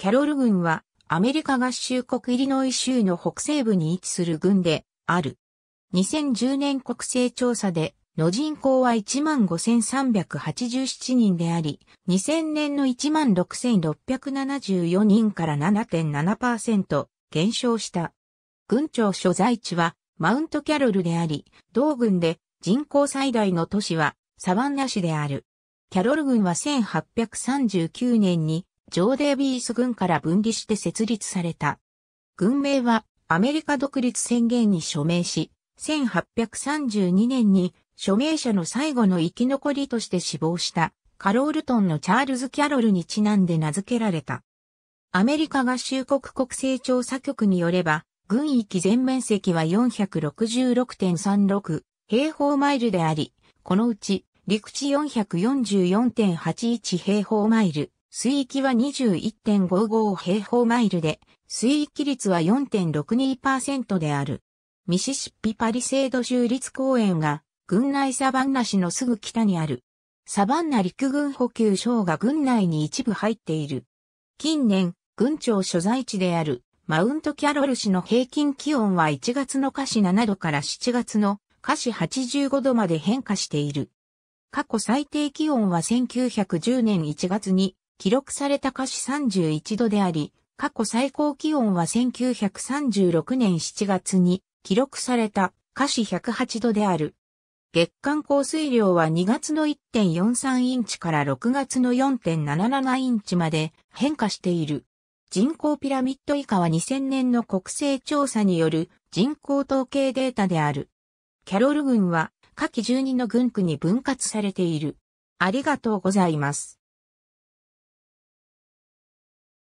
キャロル軍はアメリカ合衆国イリノイ州の北西部に位置する軍である。2010年国勢調査での人口は15,387人であり、2000年の16,674人から7.7%減少した。軍庁所在地はマウントキャロルであり、同軍で人口最大の都市はサバンナ市である。キャロル軍は1839年にジョーデービース軍から分離して設立された。軍名はアメリカ独立宣言に署名し、1832年に署名者の最後の生き残りとして死亡したカロールトンのチャールズ・キャロルにちなんで名付けられた。アメリカ合衆国国勢調査局によれば、軍域全面積は466.36平方マイルであり、このうち陸地444.81平方マイル、水域は21.55平方マイルで、水域率は4.62%である。ミシシッピパリセード州立公園が、軍内サバンナ市のすぐ北にある。サバンナ陸軍補給省が軍内に一部入っている。近年、軍庁所在地である、マウントキャロル市の平均気温は1月の華氏7度から7月の華氏85度まで変化している。過去最低気温は1910年1月に記録された華氏31度であり、過去最高気温は1936年7月に記録された華氏108度である。月間降水量は2月の1.43インチから6月の4.77インチまで変化している。人口ピラミッド以下は2000年の国勢調査による人口統計データである。キャロル郡は下記12の郡区に分割されている。ありがとうございます。